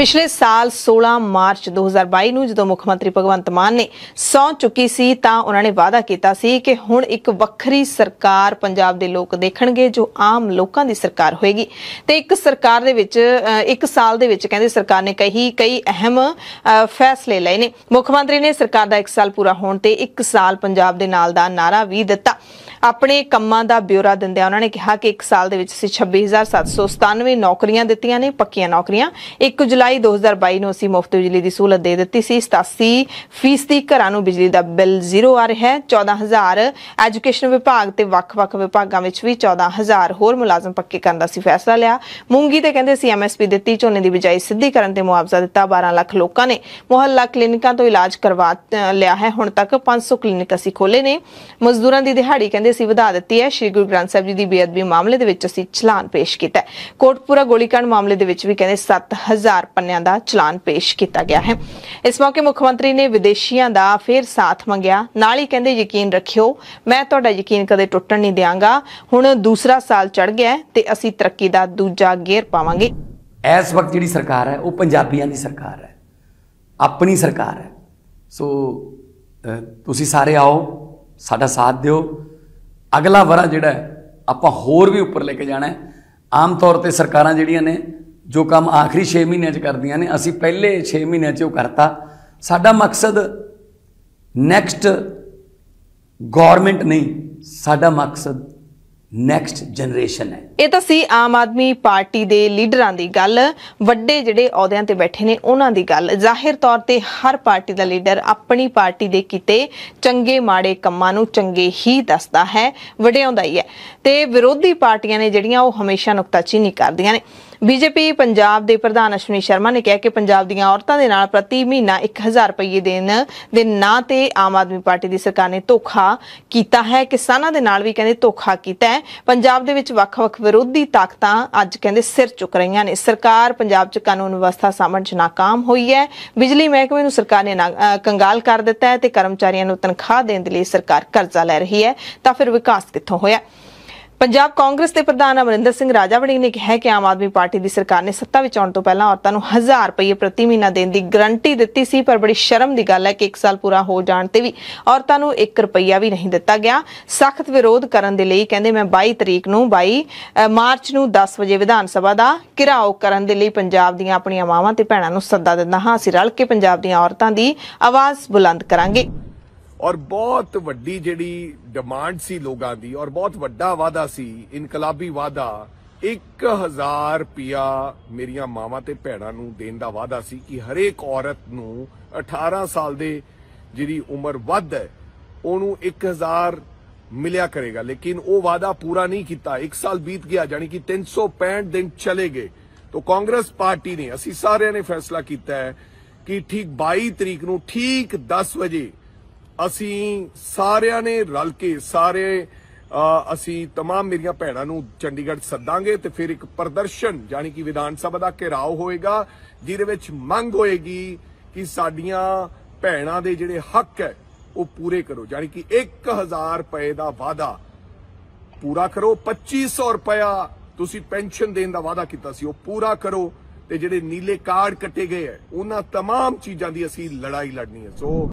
ਪਿਛਲੇ ਸਾਲ 16 ਮਾਰਚ 2022 ਨੂੰ ਜਦੋਂ ਮੁੱਖ ਮੰਤਰੀ ਭਗਵੰਤ ਮਾਨ ਨੇ ਸੌਂ ਚੁੱਕੀ ਸੀ ਤਾਂ ਉਹਨਾਂ ਨੇ ਵਾਅਦਾ ਕੀਤਾ ਸੀ ਕਿ ਹੁਣ ਇੱਕ ਵੱਖਰੀ ਸਰਕਾਰ ਪੰਜਾਬ ਦੇ ਲੋਕ ਦੇਖਣਗੇ ਜੋ ਆਮ ਲੋਕਾਂ ਦੀ ਸਰਕਾਰ ਹੋਏਗੀ ਤੇ ਇੱਕ ਸਰਕਾਰ ਦੇ ਵਿੱਚ ਇੱਕ ਸਾਲ ਦੇ ਵਿੱਚ ਕਹਿੰਦੇ ਸਰਕਾਰ ਨੇ ਕਹੀ ਕਈ ਅਹਿਮ ਫੈਸਲੇ ਲਏ ਨੇ ਮੁੱਖ ਮੰਤਰੀ ਨੇ ਸਰਕਾਰ ਦਾ 1 ਸਾਲ ਪੂਰਾ ਹੋਣ ਤੇ 1 ਸਾਲ ਪੰਜਾਬ ਦੇ ਨਾਲ ਦਾ ਨਾਰਾ ਵੀ ਦਿੱਤਾ ਆਪਣੇ ਕੰਮਾਂ ਦਾ ਬਿਊਰਾ ਦਿੰਦਿਆਂ ਉਹਨਾਂ ਨੇ ਕਿਹਾ ਕਿ 1 ਸਾਲ ਦੇ ਵਿੱਚ ਅਸੀਂ 26797 ਨੌਕਰੀਆਂ ਦਿੱਤੀਆਂ ਨੇ ਪੱਕੀਆਂ ਨੌਕਰੀਆਂ 1 ਜੁਲਾਈ 2022 ਨੂੰ ਅਸੀਂ ਮੁਫਤ ਬਿਜਲੀ ਦੀ ਸਹੂਲਤ ਦੇ ਦਿੱਤੀ ਸੀ 87 ਫੀਸਦੀ ਘਰਾਂ ਨੂੰ ਬਿਜਲੀ ਦਾ ਬਿੱਲ ਜ਼ੀਰੋ ਆ ਰਿਹਾ ਹੈ 14000 ਐਜੂਕੇਸ਼ਨ ਵਿਭਾਗ ਤੇ ਵੱਖ-ਵੱਖ ਵਿਭਾਗਾਂ ਵਿੱਚ ਵੀ 14000 ਹੋਰ ਮੁਲਾਜ਼ਮ ਪੱਕੇ ਕਰਨ ਦਾ ਸੀ ਫੈਸਲਾ ਲਿਆ ਮੂੰਗੀ ਤੇ ਕਹਿੰਦੇ ਸੀ ਐਮਐਸਪੀ ਦਿੱਤੀ ਝੋਨੇ ਦੀ ਬਿਜਾਈ ਸਿੱਧੀ ਕਰਨ ਤੇ ਮੁਆਵਜ਼ਾ ਦਿੱਤਾ 12 ਲੱਖ ਲੋਕਾਂ ਨੇ ਮੁਹੱਲਾ ਕਲੀਨਿਕਾਂ ਤੋਂ ਇਲਾਜ ਕਰਵਾ ਲਿਆ ਹੈ ਹੁਣ ਤੱਕ 500 ਕਲੀਨਿਕ ਅਸੀਂ ਖੋਲੇ ਨੇ ਮਜ਼ਦੂਰਾਂ ਦੀ ਦਿਹਾੜੀ ਕਹਿੰਦੇ ਕਹਿੰਦੇ ਅਸੀਂ ਵਧਾ ਦਿੱਤੀ ਹੈ ਸ਼੍ਰੀ ਗੁਰੂ ਗ੍ਰੰਥ ਸਾਹਿਬ ਜੀ ਦੀ ਬੇਅਦਬੀ ਮਾਮਲੇ ਦੇ ਵਿੱਚ ਅਸੀਂ ਚਲਾਨ ਪੇਸ਼ ਕੀਤਾ ਕੋਟਪੂਰਾ ਗੋਲੀकांड ਮਾਮਲੇ ਦੇ ਵਿੱਚ ਵੀ ਕਹਿੰਦੇ 7000 ਪੰਨਿਆਂ ਦਾ ਚਲਾਨ ਪੇਸ਼ ਕੀਤਾ ਗਿਆ ਹੈ ਇਸ ਮੌਕੇ ਮੁੱਖ ਮੰਤਰੀ ਨੇ ਵਿਦੇਸ਼ੀਆਂ ਦਾ ਫੇਰ ਸਾਥ ਮੰਗਿਆ ਨਾਲ ਹੀ ਕਹਿੰਦੇ ਯਕੀਨ ਰੱਖਿਓ ਮੈਂ ਤੁਹਾਡਾ ਯਕੀਨ ਕਦੇ ਟੁੱਟਣ ਨਹੀਂ ਦੇਵਾਂਗਾ ਹੁਣ ਦੂਸਰਾ ਸਾਲ ਚੜ ਗਿਆ ਤੇ ਅਸੀਂ ਤਰੱਕੀ ਦਾ ਦੂਜਾ ਗੇਅਰ ਪਾਵਾਂਗੇ ਇਸ ਵਕਤ ਜਿਹੜੀ ਸਰਕਾਰ ਹੈ ਉਹ ਪੰਜਾਬੀਆਂ ਦੀ ਸਰਕਾਰ ਹੈ ਆਪਣੀ ਸਰਕਾਰ ਹੈ ਸੋ ਤੁਸੀਂ ਸਾਰੇ ਆਓ ਸਾਡਾ ਸਾਥ ਦਿਓ ਅਗਲਾ ਵਰਾ ਜਿਹੜਾ ਆਪਾਂ ਹੋਰ ਵੀ ਉੱਪਰ ਲੈ ਕੇ ਜਾਣਾ ਹੈ ਆਮ ਤੌਰ ਤੇ ਸਰਕਾਰਾਂ ਜਿਹੜੀਆਂ ਨੇ ਜੋ ਕੰਮ ਆਖਰੀ 6 ਮਹੀਨਿਆਂ 'ਚ ਕਰਦੀਆਂ ਨੇ ਅਸੀਂ ਪਹਿਲੇ 6 ਮਹੀਨਿਆਂ 'ਚ ਉਹ ਕਰਤਾ ਸਾਡਾ ਮਕਸਦ ਨੈਕਸਟ ਗਵਰਨਮੈਂਟ ਨਹੀਂ ਸਾਡਾ ਮਕਸਦ ਨੈਕਸਟ ਜਨਰੇਸ਼ਨ ਹੈ ਇਹ ਤਾਂ ਸੀ ਆਮ ਆਦਮੀ ਪਾਰਟੀ ਦੇ ਲੀਡਰਾਂ ਦੀ ਗੱਲ ਵੱਡੇ ਜਿਹੜੇ ਅਹੁਦਿਆਂ ਤੇ ਬੈਠੇ ਨੇ ਉਹਨਾਂ ਦੀ ਗੱਲ ਜ਼ਾਹਿਰ ਤੌਰ ਤੇ ਹਰ ਪਾਰਟੀ ਦਾ ਲੀਡਰ ਆਪਣੀ ਪਾਰਟੀ ਦੇ ਕੀਤੇ ਚੰਗੇ ਮਾੜੇ ਕੰਮਾਂ ਨੂੰ ਚੰਗੇ ਹੀ ਦੱਸਦਾ ਹੈ ਵੜਿਆਉਂਦਾ ਹੀ ਹੈ ਤੇ ਵਿਰੋਧੀ ਪਾਰਟੀਆਂ ਨੇ ਜਿਹੜੀਆਂ ਉਹ ਹਮੇਸ਼ਾ ਨੁਕਤਾਚੀਨੀ ਕਰਦੀਆਂ ਨੇ ਬੀਜੇਪੀ ਪੰਜਾਬ ਦੇ ਪ੍ਰਧਾਨ ਅਸ਼ਵਨੀ ਸ਼ਰਮਾ ਨੇ ਕਿਹਾ ਕਿ ਪੰਜਾਬ ਦੀਆਂ ਔਰਤਾਂ ਦੇ ਨਾਲ ਪ੍ਰਤੀ ਮਹੀਨਾ 1000 ਰੁਪਏ ਦੇਣ ਦੇ ਨਾਂ ਤੇ ਆਮ ਆਦਮੀ ਪਾਰਟੀ ਦੀ ਸਰਕਾਰ ਨੇ ਧੋਖਾ ਕੀਤਾ ਹੈ ਕਿਸਾਨਾਂ ਦੇ ਨਾਲ ਵੀ ਕਹਿੰਦੇ ਧੋਖਾ ਕੀਤਾ ਹੈ ਪੰਜਾਬ ਦੇ ਵਿੱਚ ਵੱਖ-ਵੱਖ ਵਿਰੋਧੀ ਤਾਕਤਾਂ ਅੱਜ ਕਹਿੰਦੇ ਸਿਰ ਚੁੱਕ ਰਹੀਆਂ ਨੇ ਸਰਕਾਰ ਪੰਜਾਬ 'ਚ ਕਾਨੂੰਨ ਵਿਵਸਥਾ ਸਾਹਮਣ 'ਚ ਨਾਕਾਮ ਹੋਈ ਹੈ ਬਿਜਲੀ ਮਹਿਕਮੇ ਨੂੰ ਸਰਕਾਰ ਨੇ ਕੰਗਾਲ ਕਰ ਦਿੱਤਾ ਹੈ ਤੇ ਕਰਮਚਾਰੀਆਂ ਨੂੰ ਤਨਖਾਹ ਦੇਣ ਦੇ ਲਈ ਸਰਕਾਰ ਕਰਜ਼ਾ ਲੈ ਰਹੀ ਹੈ ਤਾਂ ਫਿਰ ਵਿਕਾਸ ਕਿੱਥੋਂ ਹੋਇਆ ਪੰਜਾਬ ਕਾਂਗਰਸ ਦੇ ਪ੍ਰਧਾਨ ਅਮਰਿੰਦਰ ਸਿੰਘ ਰਾਜਾਵੜੀ ਨੇ ਕਿਹਾ ਕਿ ਆਮ ਆਦਮੀ ਪਾਰਟੀ ਦੀ ਸਰਕਾਰ ਨੇ ਸੱਤਾ ਵਿੱਚ ਆਉਣ ਤੋਂ ਪਹਿਲਾਂ ਔਰਤਾਂ ਨੂੰ 1000 ਰੁਪਏ ਪ੍ਰਤੀ ਮਹੀਨਾ ਦੇਣ ਦੀ ਗਰੰਟੀ ਦਿੱਤੀ ਸੀ ਪਰ ਬੜੀ ਸ਼ਰਮ ਦੀ ਗੱਲ ਹੈ ਕਿ 1 ਸਾਲ ਪੂਰਾ ਹੋ ਜਾਣ ਤੇ ਵੀ ਔਰਤਾਂ ਨੂੰ 1 ਰੁਪਿਆ ਵੀ ਨਹੀਂ ਦਿੱਤਾ ਗਿਆ ਸਖਤ ਵਿਰੋਧ ਕਰਨ ਦੇ ਲਈ ਕਹਿੰਦੇ ਮੈਂ 22 ਤਰੀਕ ਨੂੰ 22 ਮਾਰਚ ਨੂੰ 10 ਵਜੇ ਵਿਧਾਨ ਸਭਾ ਦਾ ਘਿਰਾਓ ਕਰਨ ਦੇ ਲਈ ਪੰਜਾਬ ਦੀਆਂ ਆਪਣੀਆਂ ਮਾਵਾਂ ਤੇ ਭੈਣਾਂ ਨੂੰ ਸੱਦਾ ਦਿੰਦਾ ਹਾਂ ਅਸੀਂ ਰਲ ਕੇ ਪੰਜਾਬ ਦੀਆਂ ਔਰਤਾਂ ਦੀ ਆਵਾਜ਼ ਬੁਲੰਦ ਕਰਾਂਗੇ ਔਰ ਬਹੁਤ ਵੱਡੀ ਜਿਹੜੀ ਡਿਮਾਂਡ ਸੀ ਲੋਕਾਂ ਦੀ ਔਰ ਬਹੁਤ ਵੱਡਾ ਵਾਦਾ ਸੀ ਇਨਕਲਾਬੀ ਵਾਦਾ 1000 ਰੁਪਿਆ ਮੇਰੀਆਂ ਮਾਵਾਂ ਤੇ ਭੈਣਾਂ ਨੂੰ ਦੇਣ ਦਾ ਵਾਦਾ ਸੀ ਕਿ ਹਰੇਕ ਔਰਤ ਨੂੰ 18 ਸਾਲ ਦੇ ਜਿਹੜੀ ਉਮਰ ਵੱਧ ਹੈ ਉਹਨੂੰ 1000 ਮਿਲਿਆ ਕਰੇਗਾ ਲੇਕਿਨ ਉਹ ਵਾਦਾ ਪੂਰਾ ਨਹੀਂ ਕੀਤਾ 1 ਸਾਲ ਬੀਤ ਗਿਆ ਜਾਨੀ ਕਿ 365 ਦਿਨ ਚਲੇ ਗਏ ਤਾਂ ਕਾਂਗਰਸ ਪਾਰਟੀ ਨੇ ਅਸੀਂ ਸਾਰਿਆਂ ਨੇ ਫੈਸਲਾ ਕੀਤਾ ਹੈ ਕਿ ਠੀਕ 22 ਤਰੀਕ ਨੂੰ ਠੀਕ 10 ਵਜੇ ਅਸੀਂ ਸਾਰਿਆਂ ਨੇ ਰਲ ਕੇ ਸਾਰੇ ਅਸੀਂ तमाम ਮੇਰੀਆਂ ਭੈਣਾਂ ਨੂੰ ਚੰਡੀਗੜ੍ਹ ਸੱਦਾਂਗੇ ਤੇ ਫਿਰ ਇੱਕ ਪ੍ਰਦਰਸ਼ਨ ਯਾਨੀ ਕਿ ਵਿਧਾਨ ਸਭਾ ਦਾ ਘੇਰਾਓ ਹੋਏਗਾ ਜਿਹਦੇ ਵਿੱਚ ਮੰਗ ਹੋਏਗੀ ਕਿ ਸਾਡੀਆਂ ਭੈਣਾਂ ਦੇ ਜਿਹੜੇ ਹੱਕ ਹੈ ਉਹ ਪੂਰੇ ਕਰੋ ਯਾਨੀ ਕਿ 1000 ਰੁਪਏ ਦਾ ਵਾਅਦਾ ਪੂਰਾ ਕਰੋ 2500 ਰੁਪਿਆ ਤੁਸੀਂ ਪੈਨਸ਼ਨ ਦੇਣ ਦਾ ਵਾਅਦਾ ਕੀਤਾ ਸੀ ਉਹ ਪੂਰਾ ਕਰੋ ਤੇ ਜਿਹੜੇ ਨੀਲੇ ਕਾਰਡ ਕੱਟੇ ਗਏ ਹੈ ਉਹਨਾਂ तमाम ਚੀਜ਼ਾਂ ਦੀ ਅਸੀਂ ਲੜਾਈ ਲੜਨੀ ਹੈ ਸੋ